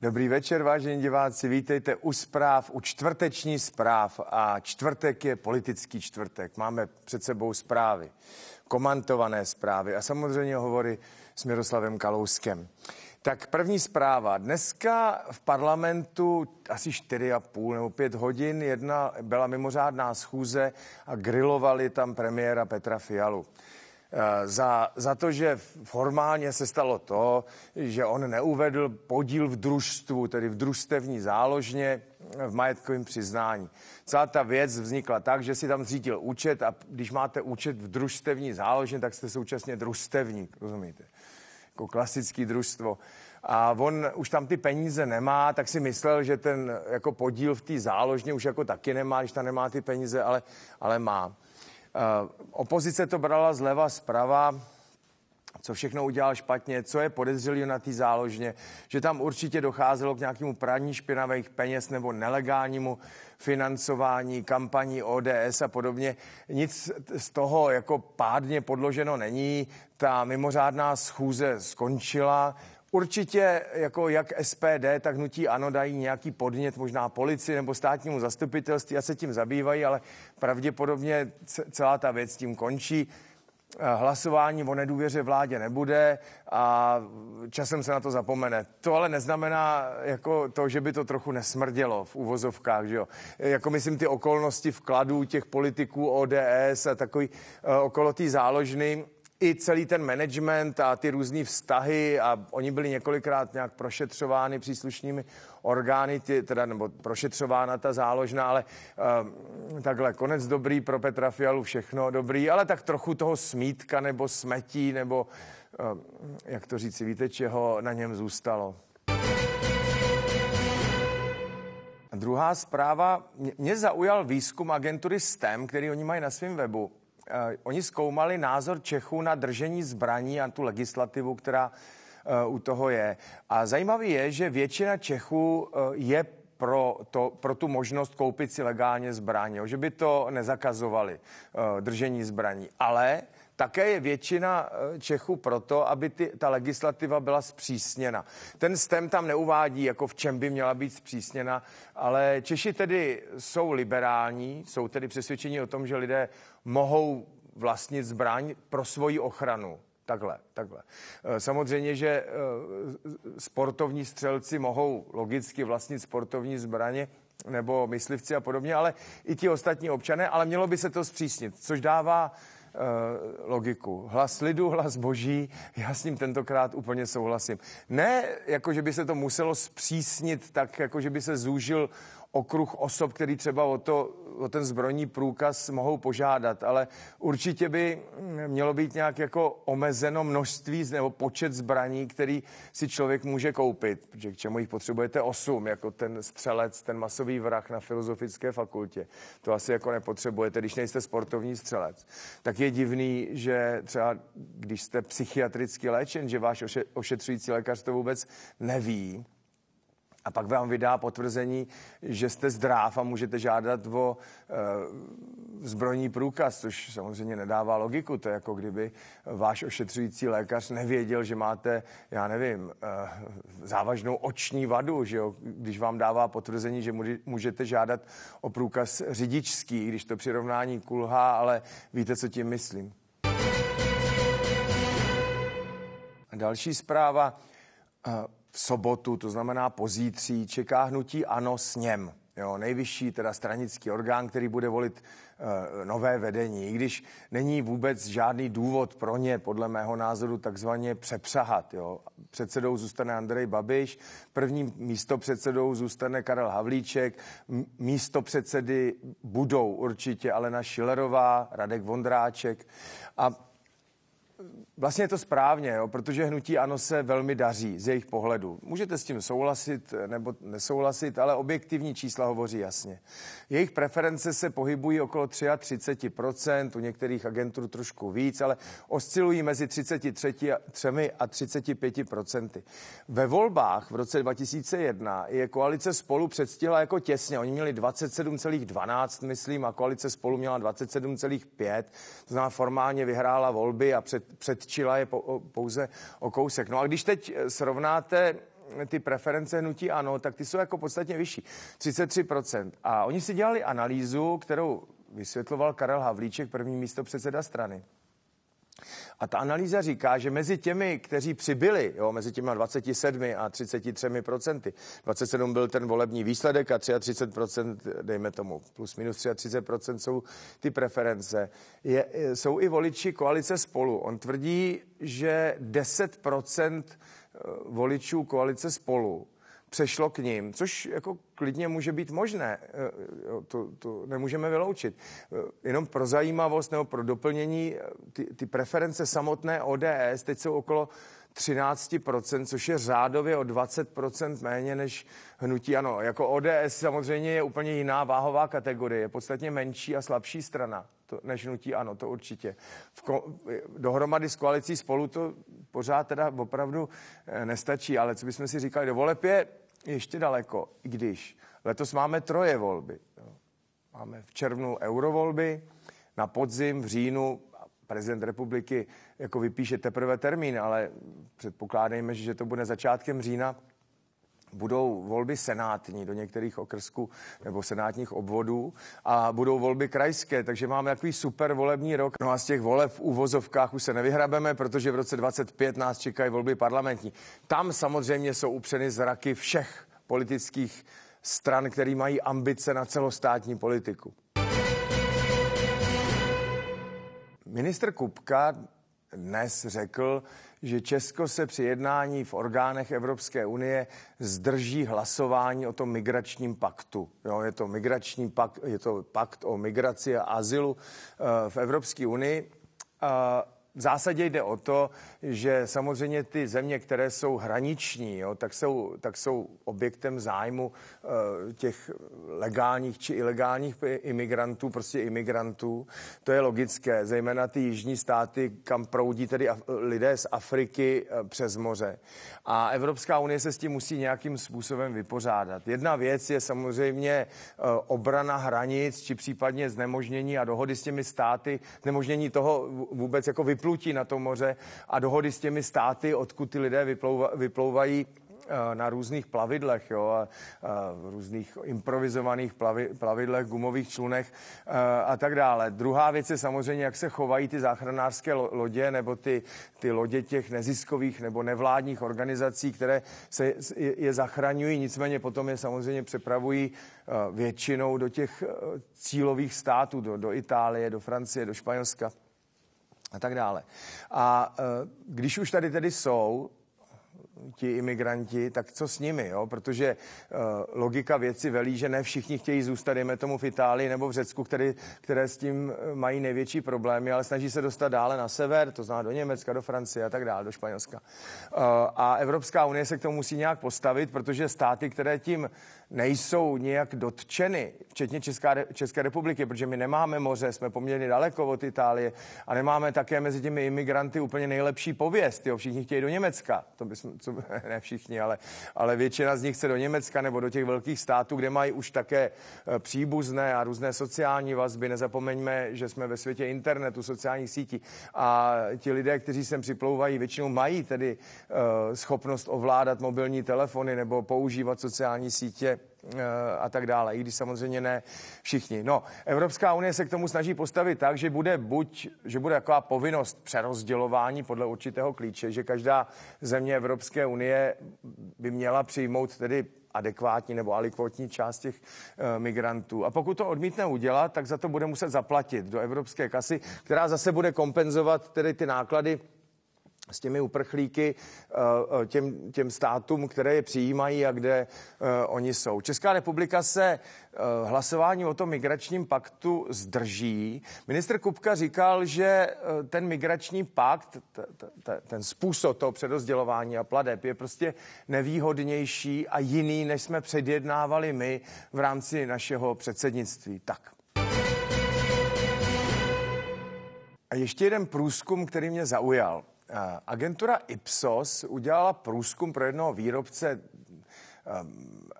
Dobrý večer, vážení diváci, vítejte u zpráv, u čtvrteční zpráv a čtvrtek je politický čtvrtek. Máme před sebou zprávy, komantované zprávy a samozřejmě hovory s Miroslavem Kalouskem. Tak první zpráva. Dneska v parlamentu asi 4,5 nebo 5 hodin jedna byla mimořádná schůze a grilovali tam premiéra Petra Fialu. Eh, za, za to, že formálně se stalo to, že on neuvedl podíl v družstvu, tedy v družstevní záložně eh, v majetkovém přiznání. Celá ta věc vznikla tak, že si tam zřídil účet a když máte účet v družstevní záložně, tak jste současně družstevník, rozumíte? Jako klasický družstvo. A on už tam ty peníze nemá, tak si myslel, že ten jako podíl v té záložně už jako taky nemá, když tam nemá ty peníze, ale, ale má. Eh, opozice to brala zleva, zprava, co všechno udělal špatně, co je podezřelý na té záložně, že tam určitě docházelo k nějakému praní špinavých peněz nebo nelegálnímu financování, kampaní ODS a podobně. Nic z toho jako pádně podloženo není. Ta mimořádná schůze skončila, Určitě jako jak SPD, tak hnutí ANO dají nějaký podnět možná policii nebo státnímu zastupitelství a se tím zabývají, ale pravděpodobně celá ta věc tím končí. Eh, hlasování o nedůvěře vládě nebude a časem se na to zapomene. To ale neznamená jako to, že by to trochu nesmrdělo v uvozovkách. Že jo? Eh, jako myslím ty okolnosti vkladů těch politiků ODS a takový eh, okolo té záložny, i celý ten management a ty různé vztahy a oni byli několikrát nějak prošetřovány příslušnými orgány, ty, teda, nebo prošetřována ta záložna, ale um, takhle konec dobrý pro Petra Fialu, všechno dobrý, ale tak trochu toho smítka nebo smetí nebo um, jak to říci, víte, čeho na něm zůstalo. A druhá zpráva, mě zaujal výzkum agentury STEM, který oni mají na svém webu Eh, oni zkoumali názor Čechů na držení zbraní a tu legislativu, která eh, u toho je. A zajímavý je, že většina Čechů eh, je pro, to, pro tu možnost koupit si legálně zbraně, že by to nezakazovali, držení zbraní. Ale také je většina eh, Čechů proto, aby ty, ta legislativa byla zpřísněna. Ten STEM tam neuvádí, jako v čem by měla být zpřísněna, ale Češi tedy jsou liberální, jsou tedy přesvědčeni o tom, že lidé mohou vlastnit zbraň pro svoji ochranu. Takhle, takhle. Eh, samozřejmě, že eh, sportovní střelci mohou logicky vlastnit sportovní zbraně nebo myslivci a podobně, ale i ti ostatní občané, ale mělo by se to zpřísnit, což dává Eh, logiku. Hlas lidu, hlas boží, já s ním tentokrát úplně souhlasím. Ne, jako že by se to muselo zpřísnit tak, jako že by se zúžil okruh osob, který třeba o, to, o ten zbrojní průkaz mohou požádat, ale určitě by mm, mělo být nějak jako omezeno množství nebo počet zbraní, který si člověk může koupit, protože k čemu jich potřebujete osm, jako ten střelec, ten masový vrah na filozofické fakultě. To asi jako nepotřebujete, když nejste sportovní střelec. Tak je divný, že třeba když jste psychiatricky léčen, že váš ošetřující lékař to vůbec neví, a pak vám vydá potvrzení, že jste zdráv a můžete žádat o e, zbrojní průkaz, což samozřejmě nedává logiku. To je jako kdyby váš ošetřující lékař nevěděl, že máte, já nevím, e, závažnou oční vadu, že jo? když vám dává potvrzení, že můžete žádat o průkaz řidičský, když to přirovnání kulhá, ale víte, co tím myslím. Další zpráva. E, v sobotu, to znamená pozítří, čeká hnutí ANO s něm. Jo, nejvyšší teda stranický orgán, který bude volit e, nové vedení, i když není vůbec žádný důvod pro ně, podle mého názoru, takzvaně přepřahat. Jo. Předsedou zůstane Andrej Babiš, prvním místo předsedou zůstane Karel Havlíček, místo předsedy budou určitě Alena Šilerová, Radek Vondráček a Vlastně je to správně, jo, protože hnutí ANO se velmi daří z jejich pohledu. Můžete s tím souhlasit eh, nebo nesouhlasit, ale objektivní čísla hovoří jasně. Jejich preference se pohybují okolo 33%, u některých agentů trošku víc, ale oscilují mezi 33 a 35%. Ve volbách v roce 2001 je koalice spolu předstihla jako těsně. Oni měli 27,12, myslím, a koalice spolu měla 27,5. To znamená, formálně vyhrála volby a před předčila je pouze o kousek. No a když teď eh, srovnáte eh, ty preference hnutí ano, tak ty jsou jako podstatně vyšší. 33%. A oni si dělali analýzu, kterou vysvětloval Karel Havlíček, první místo předseda strany. A ta analýza říká, že mezi těmi, kteří přibyli, jo, mezi těmi 27 a 33 procenty, 27 byl ten volební výsledek a 33 procent, dejme tomu, plus minus 33 procent jsou ty preference, je, jsou i voliči koalice spolu. On tvrdí, že 10 procent eh, voličů koalice spolu přešlo k ním, což jako klidně může být možné, eh, to, to nemůžeme vyloučit. Eh, jenom pro zajímavost nebo pro doplnění, eh, ty, ty preference samotné ODS teď jsou okolo 13%, což je řádově o 20% méně než hnutí ano. Jako ODS samozřejmě je úplně jiná váhová kategorie, je podstatně menší a slabší strana to, než nutí ano, to určitě. V ko, dohromady s koalicí spolu to pořád teda opravdu eh, nestačí, ale co bychom si říkali, do voleb je ještě daleko, i když letos máme troje volby. Máme v červnu eurovolby, na podzim, v říjnu prezident republiky jako vypíše teprve termín, ale předpokládejme, že to bude začátkem října, budou volby senátní do některých okrsků nebo senátních obvodů a budou volby krajské, takže máme takový super volební rok. No a z těch voleb v úvozovkách už se nevyhrabeme, protože v roce 25 nás čekají volby parlamentní. Tam samozřejmě jsou upřeny zraky všech politických stran, které mají ambice na celostátní politiku. Minister Kupka dnes řekl, že Česko se při jednání v orgánech Evropské unie zdrží hlasování o tom migračním paktu. Jo, je to migrační pakt, je to pakt o migraci a azylu eh, v Evropské unii. Eh, v zásadě jde o to, že samozřejmě ty země, které jsou hraniční, jo, tak, jsou, tak jsou objektem zájmu e, těch legálních či ilegálních imigrantů, prostě imigrantů. To je logické, zejména ty jižní státy, kam proudí tedy af- lidé z Afriky e, přes moře. A Evropská unie se s tím musí nějakým způsobem vypořádat. Jedna věc je samozřejmě e, obrana hranic, či případně znemožnění a dohody s těmi státy, znemožnění toho vůbec jako vyplnit vyplutí na to moře a dohody s těmi státy, odkud ty lidé vyplouva, vyplouvají eh, na různých plavidlech, jo, a, v různých improvizovaných plavi, plavidlech, gumových člunech a, eh, a tak dále. Druhá věc je samozřejmě, jak se chovají ty záchranářské lodě nebo ty, ty lodě těch neziskových nebo nevládních organizací, které se je zachraňují, nicméně potom je samozřejmě přepravují eh, většinou do těch cílových států, do, do Itálie, do Francie, do Španělska a tak dále. A eh, když už tady tedy jsou, ti imigranti, tak co s nimi, jo? Protože uh, logika věci velí, že ne všichni chtějí zůstat, dejme tomu v Itálii nebo v Řecku, který, které s tím eh, mají největší problémy, ale snaží se dostat dále na sever, to zná do Německa, do Francie a tak dále, do Španělska. Uh, a Evropská unie se k tomu musí nějak postavit, protože státy, které tím nejsou nějak dotčeny, včetně Česká, České republiky, protože my nemáme moře, jsme poměrně daleko od Itálie a nemáme také mezi těmi imigranty úplně nejlepší pověst, jo? Všichni chtějí do Německa, to bychom, působí, ne všichni, ale, ale většina z nich chce do Německa nebo do těch velkých států, kde mají už také eh, příbuzné a různé sociální vazby. Nezapomeňme, že jsme ve světě internetu, sociálních sítí a ti lidé, kteří sem připlouvají, většinou mají tedy eh, schopnost ovládat mobilní telefony nebo používat sociální sítě Eh, a tak dále, i když samozřejmě ne všichni. No, Evropská unie se k tomu snaží postavit tak, že bude buď, že bude taková povinnost přerozdělování podle určitého klíče, že každá země Evropské unie by měla přijmout tedy adekvátní nebo alikvotní část těch e, migrantů. A pokud to odmítne udělat, tak za to bude muset zaplatit do evropské kasy, která zase bude kompenzovat tedy ty náklady s těmi uprchlíky eh, eh, těm, těm státům, které je přijímají a kde eh, oni jsou. Česká republika se hlasování o tom migračním paktu zdrží. Minister Kupka říkal, že ten migrační pakt, ten způsob toho předozdělování a pladeb je prostě nevýhodnější a jiný, než jsme předjednávali my v rámci našeho předsednictví. Tak. A ještě jeden průzkum, který mě zaujal. Eh, agentura Ipsos udělala průzkum pro jednoho výrobce eh,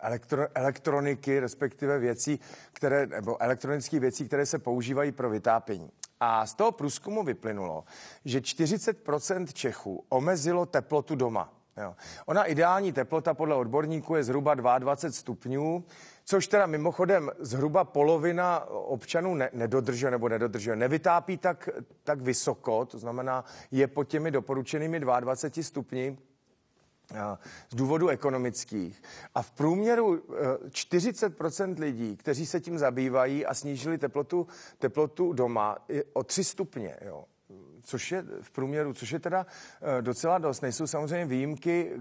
elektro, elektroniky, respektive věcí, které, nebo elektronických věcí, které se používají pro vytápění. A z toho průzkumu vyplynulo, že 40% Čechů omezilo teplotu doma. Jo. Ona ideální teplota podle odborníků je zhruba 22 stupňů, což teda mimochodem zhruba polovina občanů ne, nedodržuje nebo nedodržuje. Nevytápí tak, tak vysoko, to znamená, je pod těmi doporučenými 22 stupni z důvodu ekonomických. A v průměru 40 e, lidí, kteří se tím zabývají a snížili teplotu, teplotu doma o 3 stupně. Jo což je v průměru, což je teda eh, docela dost. Nejsou samozřejmě výjimky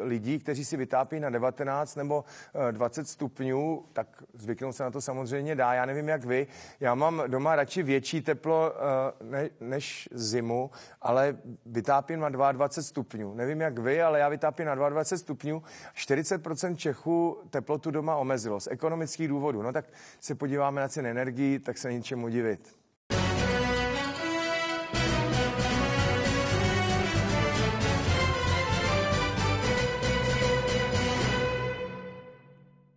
lidí, kteří si vytápí na 19 nebo 20 eh, stupňů, tak zvyknou se na to samozřejmě dá. Já nevím, jak vy. Já mám doma radši větší teplo eh, ne- než zimu, ale vytápím na 22 stupňů. Nevím, jak vy, ale já vytápím na 22 stupňů. 40% Čechů teplotu doma omezilo z ekonomických důvodů. No tak se podíváme na ceny energii, tak se ničemu divit.